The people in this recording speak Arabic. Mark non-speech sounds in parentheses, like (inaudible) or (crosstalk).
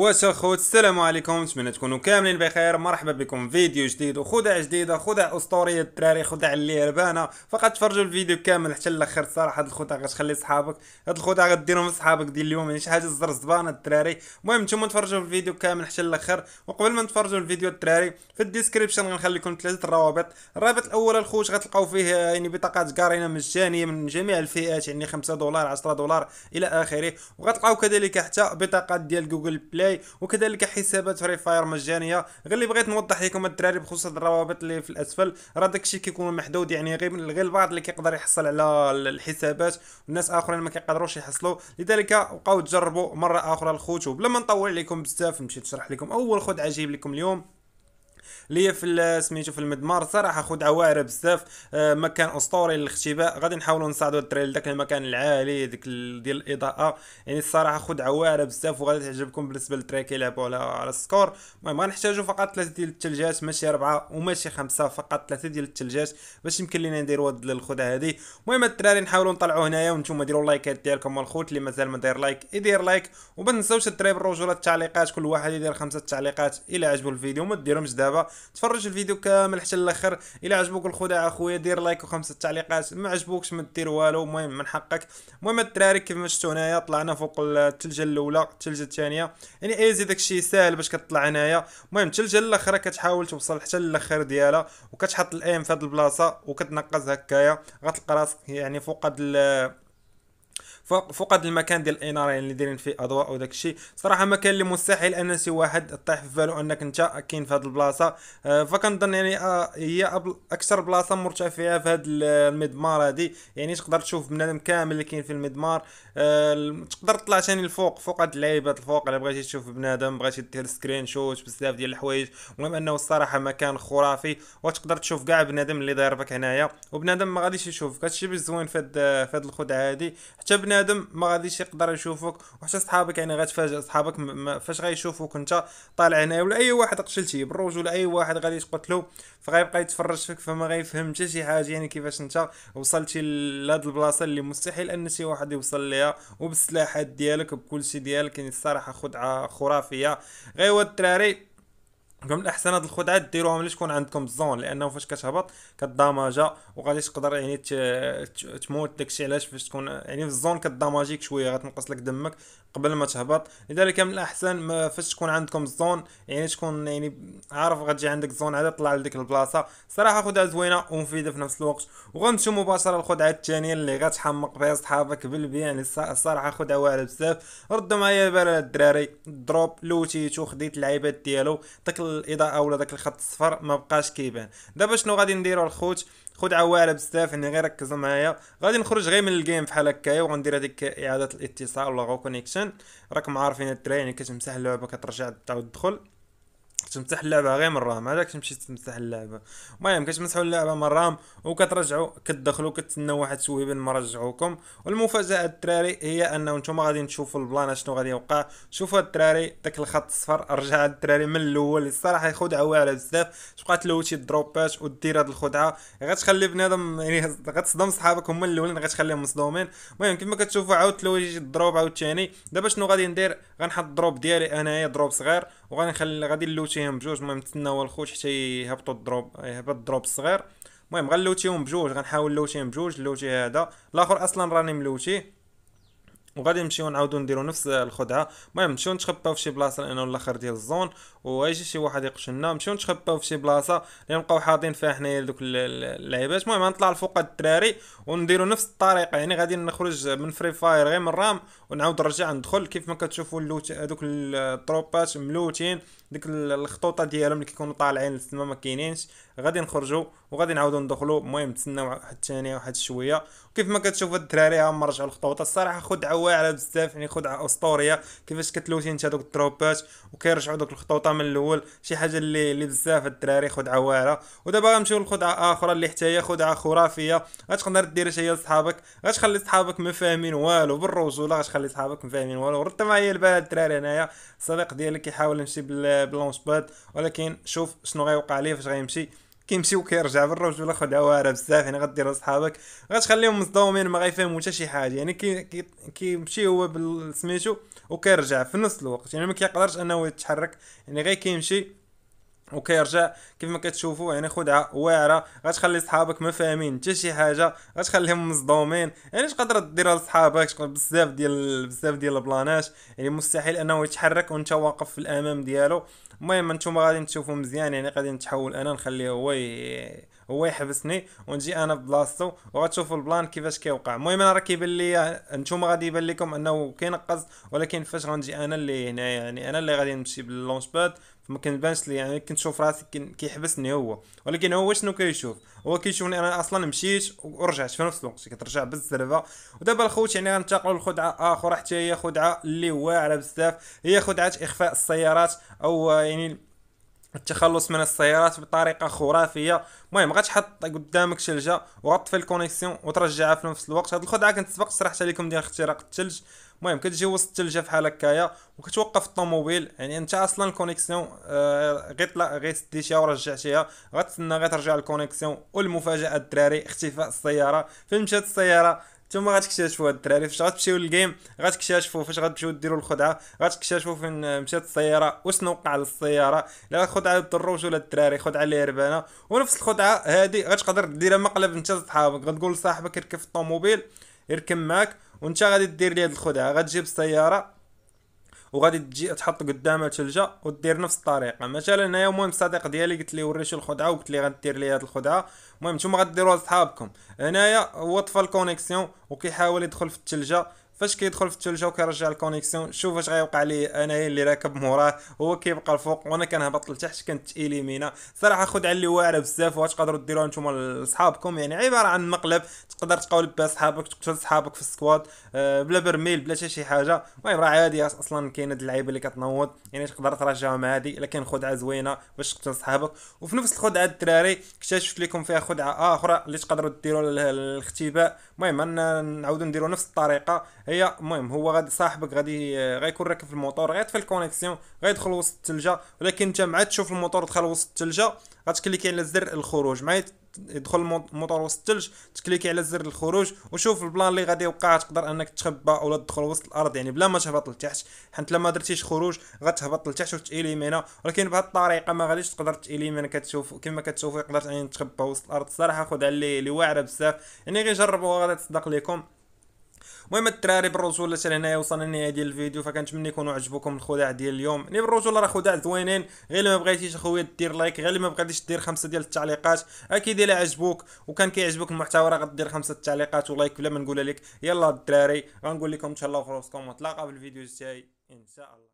واش اخوت السلام عليكم نتمنى تكونوا كاملين بخير مرحبا بكم فيديو جديد وخدع جديده خدع اسطوريه الدراري خدع اللي ربانه فقط تفرجوا الفيديو كامل حتى الاخر صراحه هاد الخدع غتخلي صحابك هاد الخدع غديرهم صحابك ديال اليوم ماشي يعني حاجه زر زبانه الدراري المهم نتوما تفرجوا الفيديو كامل حتى الاخر وقبل ما نتفرجوا الفيديو الدراري في الديسكريبشن غنخلي لكم ثلاثه الروابط الرابط الاول الخوت غتلقاو فيه يعني بطاقات كارينا مجانيه من جميع الفئات يعني 5 دولار 10 دولار الى اخره وغتلقاو كذلك حتى بطاقات ديال جوجل بلاي جاي وكذلك حسابات فري فاير مجانيه غير اللي بغيت نوضح لكم الدراري بخصوص الروابط اللي في الاسفل راه داكشي كيكون محدود يعني غير غير البعض اللي كيقدر يحصل على الحسابات والناس اخرين ما كيقدروش يحصلوا لذلك بقاو تجربوا مره اخرى الخوت وبلا ما نطول عليكم بزاف مشيت نشرح لكم اول خدعه جايب لكم اليوم ليا في سميتو في المدمار صراحه خدعه واعره بزاف آه، مكان اسطوري للاختباء غادي نحاولوا نصعدوا التريل داك المكان العالي ديك ديال الاضاءه يعني الصراحه خدعه واعره بزاف وغادي تعجبكم بالنسبه للتراك يلعبوا على على السكور المهم غنحتاجوا فقط ثلاثه ديال الثلجات ماشي اربعه وماشي خمسه فقط ثلاثه ديال الثلجات باش يمكن لينا نديروا هاد الخدعه هذه المهم الدراري نحاولوا نطلعوا هنايا وانتم ديروا اللايكات ديالكم والخوت اللي مازال ما داير لايك يدير لايك وما تنساوش الدراري بالرجوله التعليقات كل واحد يدير خمسه تعليقات الى عجبو الفيديو ما ديرهمش دابا تفرج الفيديو كامل حتى الاخر الى عجبوك الخدع اخويا دير لايك وخمسه تعليقات ما عجبوكش ما دير والو المهم من حقك المهم الدراري كيف ما شفتوا هنايا طلعنا فوق الثلجه الاولى الثلجه الثانيه يعني ايزي داكشي ساهل باش كطلع هنايا المهم الثلجه الاخرى كتحاول توصل حتى الاخر ديالها وكتحط الايم في هذه البلاصه وكتنقز هكايا غتلقى راسك يعني فوق هاد فقد المكان ديال الاناره يعني اللي دايرين فيه اضواء وداك الشيء صراحه مكان اللي مستحيل ان شي واحد طيح في بالو انك انت كاين في هذه البلاصه آه، فكنظن يعني آه، هي اكثر بلاصه مرتفعه في هذا المدمار هذه يعني تقدر تشوف بنادم كامل اللي كاين في المدمار آه، تقدر تطلع ثاني الفوق فوق هاد اللعيبات الفوق الا بغيتي تشوف بنادم بغيتي دير سكرين شوت بزاف ديال الحوايج المهم انه الصراحه مكان خرافي وتقدر تشوف كاع بنادم اللي داير بك هنايا وبنادم ما غاديش يشوفك هادشي الشيء بزوين في هاد الخدعه هادي حتى حتى بنادم ما غاديش يقدر يشوفك وحتى صحابك يعني غتفاجئ صحابك فاش غيشوفوك انت طالع هنا ولا اي واحد قتلتيه بالروج ولا اي واحد غادي تقتلو فغيبقى يتفرج فيك فما غيفهم حتى شي حاجه يعني كيفاش انت وصلتي لهاد البلاصه اللي مستحيل ان شي واحد يوصل ليها وبالسلاحات ديالك بكلشي ديالك يعني الصراحه خدعه خرافيه غير هو الدراري من الاحسن هاد الخدعه ديروها ملي تكون عندكم الزون لانه فاش كتهبط كداماجا وغادي تقدر يعني تموت داكشي علاش فاش تكون يعني في الزون كداماجيك شويه غتنقص لك دمك قبل ما تهبط لذلك من الاحسن فاش تكون عندكم الزون يعني تكون يعني عارف غتجي عندك الزون عاد طلع لديك البلاصه صراحه خدعه زوينه ومفيده في نفس الوقت وغنمشيو مباشره للخدعه الثانيه اللي غتحمق فيها صحابك بالبيع يعني الصراحه خدعه واعره بزاف ردوا معايا البال الدراري دروب لوتيتو خديت اللعيبات ديالو داك الاضاءه ولا داك الخط الصفر ما بقاش كيبان دابا شنو غادي نديرو الخوت خدعه واعره بزاف يعني غير ركزوا معايا غادي نخرج غير من الجيم بحال هكايا وغندير هذيك اعاده الاتصال ولا غو كونيكشن راكم عارفين الدراري يعني كتمسح اللعبه كترجع تعاود تدخل تمسح اللعبه غير من الرام هذاك تمشي تمسح اللعبه المهم كتمسحوا اللعبه من الرام وكترجعوا كتدخلوا كتسناو واحد شويه بين ما رجعوكم والمفاجاه الدراري هي انه نتوما غادي تشوفوا البلان شنو غادي يوقع شوفوا الدراري داك الخط الصفر رجع الدراري من الاول الصراحه خدعه واعره بزاف تبقى تلوتي الدروبات ودير هاد الخدعه غتخلي بنادم (laughs) يعني غتصدم صحابك هما الاولين غتخليهم مصدومين المهم كما كتشوفوا عاود تلوتي الدروب عاود ثاني دابا شنو غادي ندير غنحط الدروب ديالي انايا دروب صغير نخلي غادي نلوتيهم بجوج المهم نتسناو الخوت حتى يهبطوا الدروب يهبط الدروب الصغير المهم غنلوتيهم بجوج غنحاول نلوتيهم بجوج نلوتي هذا الاخر اصلا راني ملوتيه وغادي نمشيو نعاودو نديرو نفس الخدعه المهم نمشيو نتخباو في شي بلاصه لانه الاخر ديال الزون ويجي شي واحد يقشلنا نمشيو نتخباو في شي بلاصه اللي نبقاو حاضين فيها حنايا دوك اللعيبات المهم غنطلع لفوق الدراري ونديرو نفس الطريقه يعني غادي نخرج من فري فاير غير من رام ونعاود نرجع ندخل كيف ما كتشوفوا اللوت هذوك التروبات ملوتين ديك الخطوطه ديالهم اللي كيكونوا طالعين للسما ما كاينينش غادي نخرجوا وغادي نعاودوا ندخلوا المهم تسناو واحد الثانيه واحد شويه وكيف ما كتشوفوا الدراري هما رجعوا الخطوطه الصراحه خدعه واعره بزاف يعني خدعه اسطوريه كيفاش كتلوتي انت دوك التروبات وكيرجعوا دوك الخطوطه من الاول شي حاجه اللي اللي بزاف الدراري خدعه واعره ودابا غنمشيو لخدعه اخرى اللي حتى هي خدعه خرافيه غتقدر دير هي لصحابك غتخلي صحابك ما فاهمين والو بالرجوله غتخلي صحابك ما فاهمين والو ردت معايا البال الدراري هنايا الصديق ديالك يحاول يمشي بلونش باد ولكن شوف شنو غيوقع ليه فاش غيمشي كيمشي وكيرجع بالروج ولا خدعه واعره بزاف يعني غدير اصحابك غتخليهم مصدومين ما غيفهموا حتى شي حاجه يعني كي كيمشي هو بالسميتو وكيرجع في نفس الوقت يعني ما كيقدرش انه يتحرك يعني غير كيمشي وكيرجع كيف ما كتشوفوا يعني خدعه واعره غتخلي صحابك ما فاهمين حتى شي حاجه غتخليهم مصدومين يعني اش قدر ديرها لصحابك بزاف ديال بزاف ديال البلانات يعني مستحيل انه يتحرك وانت واقف في الامام ديالو المهم انتم غادي تشوفوا مزيان يعني غادي نتحول انا نخليه هو هو يحبسني ونجي انا ببلاصتو وغتشوفوا البلان كيفاش كيوقع المهم انا راه كيبان لي نتوما غادي يبان لكم انه كينقص ولكن فاش غنجي انا اللي هنا يعني انا اللي غادي نمشي باللونش باد ما كنبانش لي يعني كنشوف راسي كيحبسني هو ولكن هو شنو كيشوف هو كيشوفني انا اصلا مشيت ورجعت في نفس الوقت كترجع بالزربه ودابا الخوت يعني غنتقلوا لخدعه اخرى حتى هي خدعه اللي واعره بزاف هي خدعه اخفاء السيارات او يعني التخلص من السيارات بطريقه خرافيه المهم غتحط قدامك ثلجه وغطفي الكونيكسيون وترجعها في نفس الوقت هاد الخدعه كنت سبق شرحتها لكم ديال اختراق الثلج المهم كتجي وسط الثلجه بحال هكايا وكتوقف الطوموبيل يعني انت اصلا الكونيكسيون آه غير لا غير سديتيها ورجعتيها غتسنى غير ترجع الكونيكسيون والمفاجاه الدراري اختفاء السياره فين مشات السياره نتوما غتكتشفوا هاد الدراري فاش غتمشيو للجيم غتكتشفوا فاش غتمشيو ديروا الخدعه غتكتشفوا فين مشات السياره وشنو وقع للسياره لا خدعه للدروج ولا الدراري خدعه اللي هربانه ونفس الخدعه هادي غتقدر ديرها مقلب انت صحابك غتقول لصاحبك يركب في الطوموبيل يركب معاك وانت غادي دير لي هاد الخدعه غتجيب السياره وغادي تجي تحط قدامها ثلجه ودير نفس الطريقه مثلا هنايا المهم الصديق ديالي قلت ليه وريش الخدعه وقلت ليه غدير لي هاد الخدعه المهم نتوما غديروها لصحابكم هنايا هو طفى الكونيكسيون وكيحاول يدخل في الثلجه فاش كيدخل في الثلجه وكيرجع الكونيكسيون شوف اش غيوقع لي انايا اللي راكب موراه هو كيبقى الفوق وانا كنهبط لتحت ايليمينا صراحه خدعه اللي واعره بزاف وتقدروا ديروها نتوما لصحابكم يعني عباره عن مقلب تقدر تقاول بها صحابك تقتل صحابك في السكواد آه، بلا برميل بلا شي حاجه المهم راه عادي اصلا كاين هاد اللعيبه اللي كتنوض يعني تقدر ترجعها مع هادي لكن خدعه زوينه باش تقتل صحابك وفي نفس الخدعه الدراري اكتشفت لكم فيها خدعه اخرى اللي تقدروا ديروا الاختباء المهم نعاودوا نديروا نفس الطريقه هي المهم هو غادي صاحبك غادي آه، غيكون راكب في الموطور غيطفي الكونيكسيون غيدخل وسط الثلجه ولكن انت مع تشوف الموطور دخل وسط الثلجه غتكليكي على زر الخروج مع يدخل الموطور وسط الثلج تكليكي على زر الخروج وشوف البلان اللي غادي يوقع تقدر انك تخبى ولا تدخل وسط الارض يعني بلا ما تهبط لتحت حيت لما درتيش خروج غتهبط لتحت وتاليمينا ولكن بهذه الطريقه ما غاديش تقدر تاليمينا كتشوف كما كتشوف قدرت يعني تخبى وسط الارض الصراحه خدعه اللي واعره بزاف يعني غير جربوها غادي تصدق لكم المهم الدراري بالرجوله حتى لهنايا وصلنا لنهايه ديال الفيديو فكنتمنى يكونوا عجبوكم الخداع ديال اليوم يعني بالرجوله راه خداع زوينين غير ما بغيتيش اخويا دير لايك غير ما بغيتيش دير خمسه ديال التعليقات اكيد الا عجبوك وكان كيعجبك المحتوى راه غدير خمسه التعليقات ولايك بلا ما نقولها لك يلا الدراري غنقول لكم تهلاو في راسكم وتلاقاو في الفيديو الجاي ان شاء الله